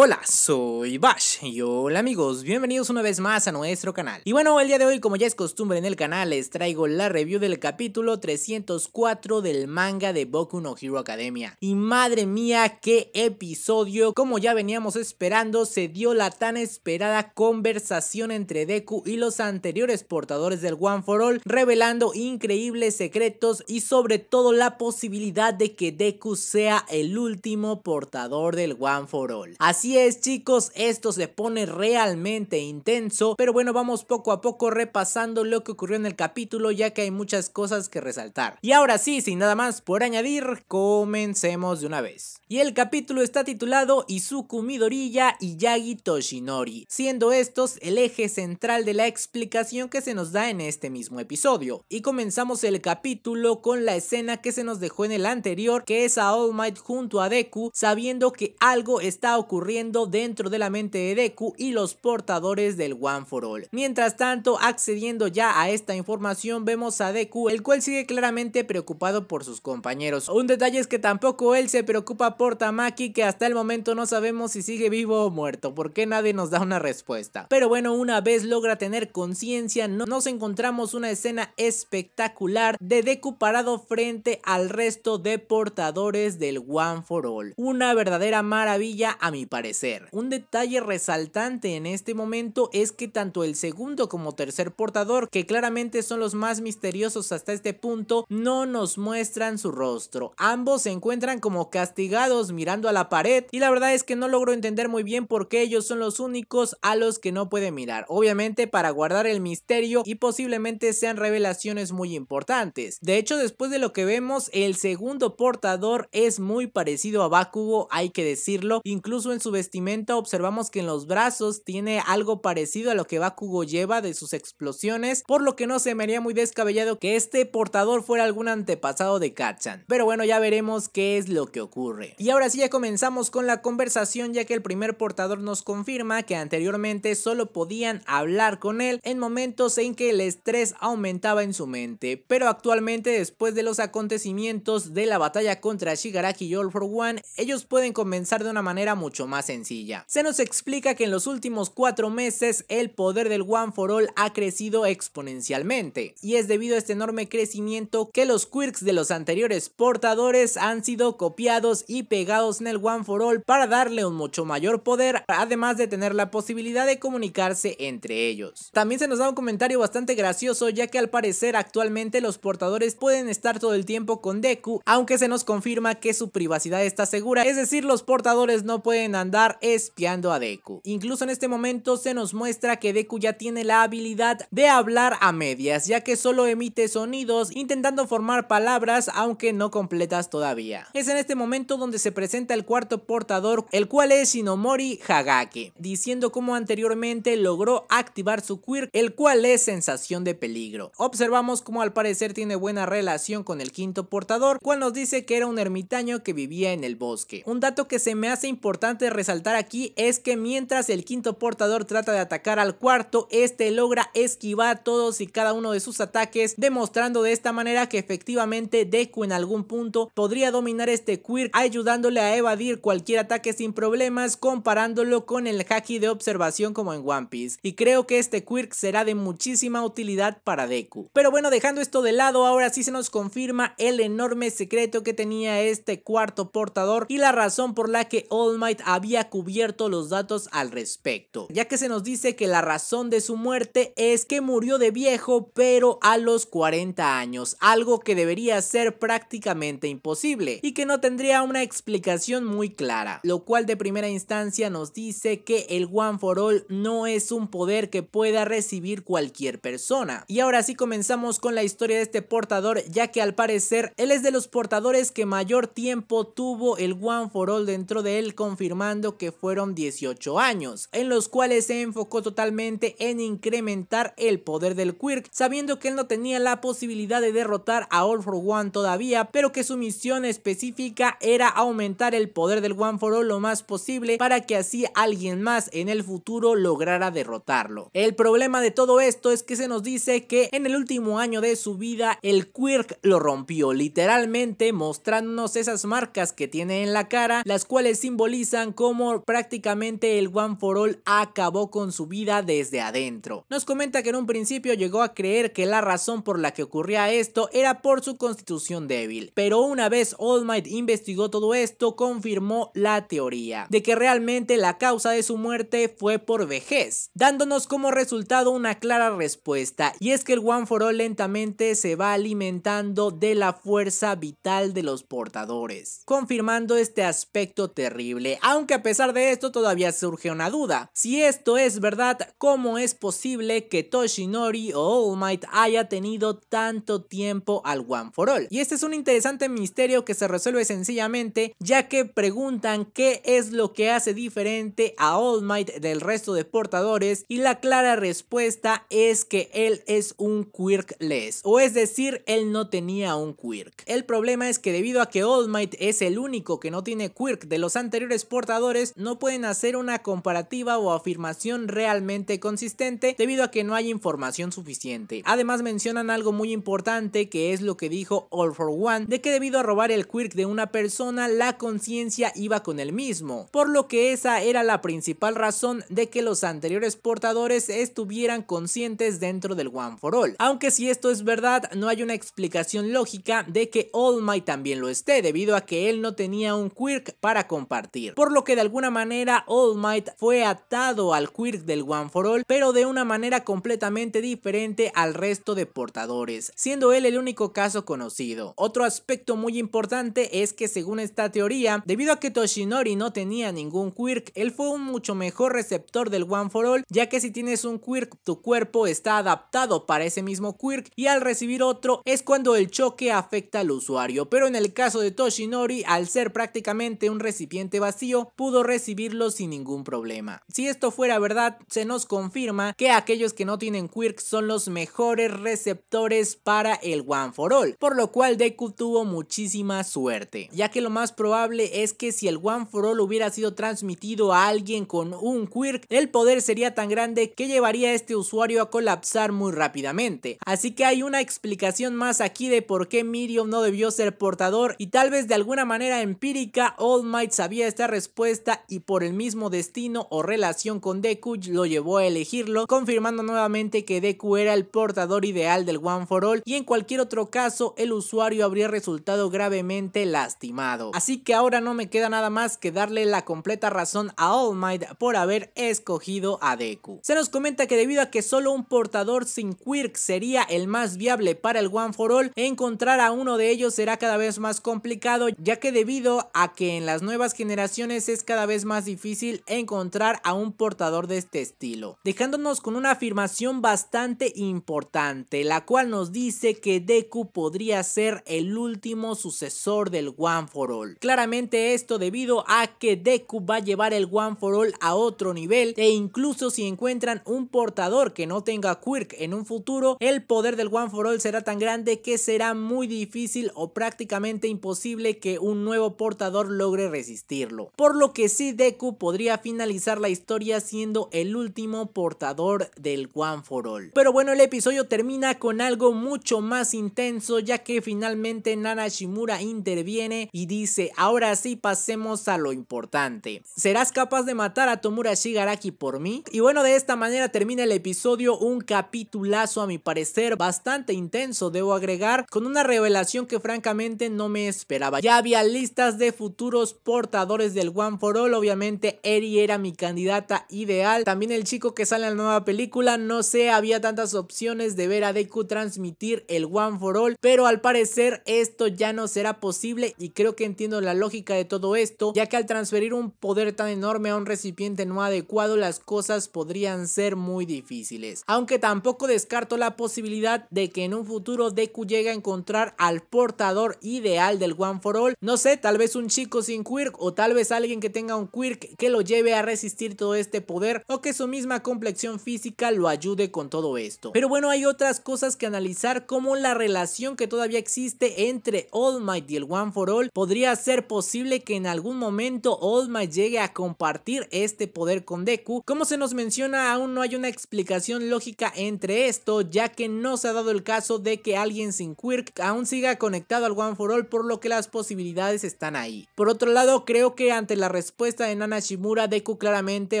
Hola, soy Bash y hola amigos, bienvenidos una vez más a nuestro canal. Y bueno, el día de hoy como ya es costumbre en el canal les traigo la review del capítulo 304 del manga de Boku no Hero Academia. Y madre mía, qué episodio, como ya veníamos esperando se dio la tan esperada conversación entre Deku y los anteriores portadores del One for All, revelando increíbles secretos y sobre todo la posibilidad de que Deku sea el último portador del One for All. Así es chicos, esto se pone realmente intenso, pero bueno vamos poco a poco repasando lo que ocurrió en el capítulo ya que hay muchas cosas que resaltar. Y ahora sí, sin nada más por añadir, comencemos de una vez. Y el capítulo está titulado Izuku Midoriya y Yagi Toshinori, siendo estos el eje central de la explicación que se nos da en este mismo episodio. Y comenzamos el capítulo con la escena que se nos dejó en el anterior, que es a All Might junto a Deku, sabiendo que algo está ocurriendo dentro de la mente de Deku y los portadores del One for All. Mientras tanto, accediendo ya a esta información, vemos a Deku, el cual sigue claramente preocupado por sus compañeros. Un detalle es que tampoco él se preocupa por Tamaki, que hasta el momento no sabemos si sigue vivo o muerto, porque nadie nos da una respuesta. Pero bueno, una vez logra tener conciencia, nos encontramos una escena espectacular de Deku parado frente al resto de portadores del One for All. Una verdadera maravilla a mi parecer. Un detalle resaltante en este momento es que tanto el segundo como tercer portador, que claramente son los más misteriosos hasta este punto, no nos muestran su rostro. Ambos se encuentran como castigados mirando a la pared y la verdad es que no logro entender muy bien por qué ellos son los únicos a los que no pueden mirar. Obviamente para guardar el misterio y posiblemente sean revelaciones muy importantes. De hecho, después de lo que vemos, el segundo portador es muy parecido a Bakugo, hay que decirlo, incluso en su vestimenta observamos que en los brazos tiene algo parecido a lo que Bakugo lleva de sus explosiones, por lo que no se me haría muy descabellado que este portador fuera algún antepasado de Kachan. Pero bueno, ya veremos qué es lo que ocurre. Y ahora sí ya comenzamos con la conversación ya que el primer portador nos confirma que anteriormente solo podían hablar con él en momentos en que el estrés aumentaba en su mente, pero actualmente después de los acontecimientos de la batalla contra Shigaraki y All for One, ellos pueden comenzar de una manera mucho más sencilla. Se nos explica que en los últimos cuatro meses el poder del One for All ha crecido exponencialmente y es debido a este enorme crecimiento que los quirks de los anteriores portadores han sido copiados y pegados en el One for All para darle un mucho mayor poder además de tener la posibilidad de comunicarse entre ellos. También se nos da un comentario bastante gracioso ya que al parecer actualmente los portadores pueden estar todo el tiempo con Deku aunque se nos confirma que su privacidad está segura es decir los portadores no pueden andar andar espiando a Deku. Incluso en este momento se nos muestra que Deku ya tiene la habilidad de hablar a medias, ya que solo emite sonidos intentando formar palabras aunque no completas todavía. Es en este momento donde se presenta el cuarto portador, el cual es Shinomori Hagake, diciendo cómo anteriormente logró activar su quirk, el cual es sensación de peligro. Observamos cómo al parecer tiene buena relación con el quinto portador, cual nos dice que era un ermitaño que vivía en el bosque. Un dato que se me hace importante resaltar aquí es que mientras el quinto portador trata de atacar al cuarto, este logra esquivar todos y cada uno de sus ataques, demostrando de esta manera que efectivamente Deku en algún punto podría dominar este Quirk ayudándole a evadir cualquier ataque sin problemas comparándolo con el haki de observación como en One Piece. Y creo que este Quirk será de muchísima utilidad para Deku. Pero bueno, dejando esto de lado, ahora sí se nos confirma el enorme secreto que tenía este cuarto portador y la razón por la que All Might había cubierto los datos al respecto, ya que se nos dice que la razón de su muerte es que murió de viejo pero a los 40 años, algo que debería ser prácticamente imposible y que no tendría una explicación muy clara, lo cual de primera instancia nos dice que el One for All no es un poder que pueda recibir cualquier persona. Y ahora sí comenzamos con la historia de este portador, ya que al parecer él es de los portadores que mayor tiempo tuvo el One for All dentro de él, confirmando que fueron 18 años, en los cuales se enfocó totalmente en incrementar el poder del Quirk, sabiendo que él no tenía la posibilidad de derrotar a All for One todavía, pero que su misión específica era aumentar el poder del One for All lo más posible para que así alguien más en el futuro lograra derrotarlo. El problema de todo esto es que se nos dice que en el último año de su vida el Quirk lo rompió literalmente mostrándonos esas marcas que tiene en la cara, las cuales simbolizan como como prácticamente el One for All acabó con su vida desde adentro. Nos comenta que en un principio llegó a creer que la razón por la que ocurría esto era por su constitución débil, pero una vez All Might investigó todo esto, confirmó la teoría de que realmente la causa de su muerte fue por vejez, dándonos como resultado una clara respuesta, y es que el One for All lentamente se va alimentando de la fuerza vital de los portadores, confirmando este aspecto terrible, aunque a pesar de esto todavía surge una duda. Si esto es verdad, ¿cómo es posible que Toshinori o All Might haya tenido tanto tiempo al One for All? Y este es un interesante misterio que se resuelve sencillamente ya que preguntan qué es lo que hace diferente a All Might del resto de portadores y la clara respuesta es que él es un quirkless o es decir él no tenía un quirk. El problema es que debido a que All Might es el único que no tiene quirk de los anteriores portadores no pueden hacer una comparativa o afirmación realmente consistente debido a que no hay información suficiente. Además mencionan algo muy importante que es lo que dijo All for One de que debido a robar el quirk de una persona la conciencia iba con el mismo, por lo que esa era la principal razón de que los anteriores portadores estuvieran conscientes dentro del One for All. Aunque si esto es verdad, no hay una explicación lógica de que All Might también lo esté debido a que él no tenía un quirk para compartir, por lo que de alguna manera All Might fue atado al Quirk del One for All, pero de una manera completamente diferente al resto de portadores, siendo él el único caso conocido. Otro aspecto muy importante es que según esta teoría, debido a que Toshinori no tenía ningún Quirk, él fue un mucho mejor receptor del One for All, ya que si tienes un Quirk, tu cuerpo está adaptado para ese mismo Quirk y al recibir otro es cuando el choque afecta al usuario, pero en el caso de Toshinori, al ser prácticamente un recipiente vacío, pudo recibirlo sin ningún problema. Si esto fuera verdad, se nos confirma que aquellos que no tienen Quirk son los mejores receptores para el One for All, por lo cual Deku tuvo muchísima suerte, ya que lo más probable es que si el One for All hubiera sido transmitido a alguien con un Quirk, el poder sería tan grande que llevaría a este usuario a colapsar muy rápidamente. Así que hay una explicación más aquí de por qué Miriam no debió ser portador y tal vez de alguna manera empírica All Might sabía esta respuesta esta y por el mismo destino o relación con Deku lo llevó a elegirlo, confirmando nuevamente que Deku era el portador ideal del One for All y en cualquier otro caso el usuario habría resultado gravemente lastimado. Así que ahora no me queda nada más que darle la completa razón a All Might por haber escogido a Deku. Se nos comenta que debido a que solo un portador sin Quirk sería el más viable para el One for All, encontrar a uno de ellos será cada vez más complicado ya que debido a que en las nuevas generaciones cada vez más difícil encontrar a un portador de este estilo, dejándonos con una afirmación bastante importante, la cual nos dice que Deku podría ser el último sucesor del One for All. Claramente esto debido a que Deku va a llevar el One for All a otro nivel e incluso si encuentran un portador que no tenga Quirk en un futuro, el poder del One for All será tan grande que será muy difícil o prácticamente imposible que un nuevo portador logre resistirlo. Por lo que sí Deku podría finalizar la historia siendo el último portador del One for All. Pero bueno, el episodio termina con algo mucho más intenso ya que finalmente Nana Shimura interviene y dice, ahora sí pasemos a lo importante. ¿Serás capaz de matar a Tomura Shigaraki por mí? Y bueno, de esta manera termina el episodio, un capitulazo a mi parecer bastante intenso, debo agregar, con una revelación que francamente no me esperaba. Ya había listas de futuros portadores del One All, obviamente Eri era mi candidata ideal. También el chico que sale en la nueva película, no sé, había tantas opciones de ver a Deku transmitir el One for All, pero al parecer esto ya no será posible y creo que entiendo la lógica de todo esto, ya que al transferir un poder tan enorme a un recipiente no adecuado, las cosas podrían ser muy difíciles. Aunque tampoco descarto la posibilidad de que en un futuro Deku llegue a encontrar al portador ideal del One for All, no sé, tal vez un chico sin quirk o tal vez alguien que tenga un quirk que lo lleve a resistir todo este poder o que su misma complexión física lo ayude con todo esto. Pero bueno, hay otras cosas que analizar como la relación que todavía existe entre All Might y el One for All. Podría ser posible que en algún momento All Might llegue a compartir este poder con Deku. Como se nos menciona, aún no hay una explicación lógica entre esto, ya que no se ha dado el caso de que alguien sin quirk aún siga conectado al One for All, por lo que las posibilidades están ahí. Por otro lado, creo que ante la respuesta de Nana Shimura, Deku claramente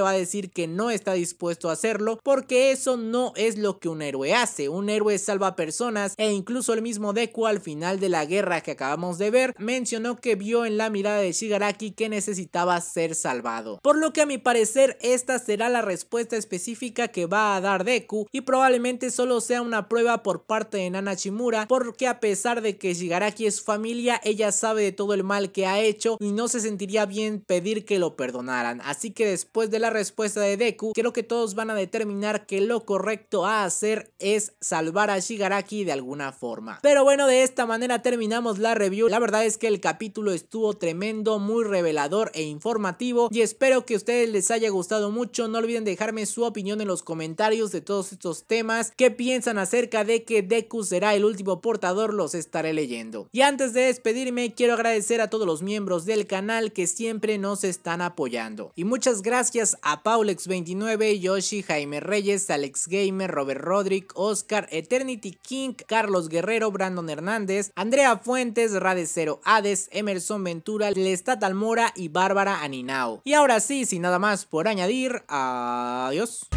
va a decir que no está dispuesto a hacerlo porque eso no es lo que un héroe hace. Un héroe salva personas e incluso el mismo Deku al final de la guerra que acabamos de ver mencionó que vio en la mirada de Shigaraki que necesitaba ser salvado. Por lo que a mi parecer esta será la respuesta específica que va a dar Deku y probablemente solo sea una prueba por parte de Nana Shimura porque a pesar de que Shigaraki es familia ella sabe de todo el mal que ha hecho y no se sentiría bien pedir que lo perdonaran. Así que después de la respuesta de Deku, creo que todos van a determinar que lo correcto a hacer es salvar a Shigaraki de alguna forma. Pero bueno, de esta manera terminamos la review. La verdad es que el capítulo estuvo tremendo, muy revelador e informativo y espero que a ustedes les haya gustado mucho. No olviden dejarme su opinión en los comentarios de todos estos temas. que piensan acerca de que Deku será el último portador? Los estaré leyendo. Y antes de despedirme, quiero agradecer a todos los miembros del canal que siempre nos nos están apoyando. Y muchas gracias a Paulex29, Yoshi, Jaime Reyes, Alex Gamer, Robert Rodrick, Oscar, Eternity King, Carlos Guerrero, Brandon Hernández, Andrea Fuentes, Radecero Hades, Emerson Ventura, Lestat Almora y Bárbara Aninao. Y ahora sí, sin nada más por añadir, adiós.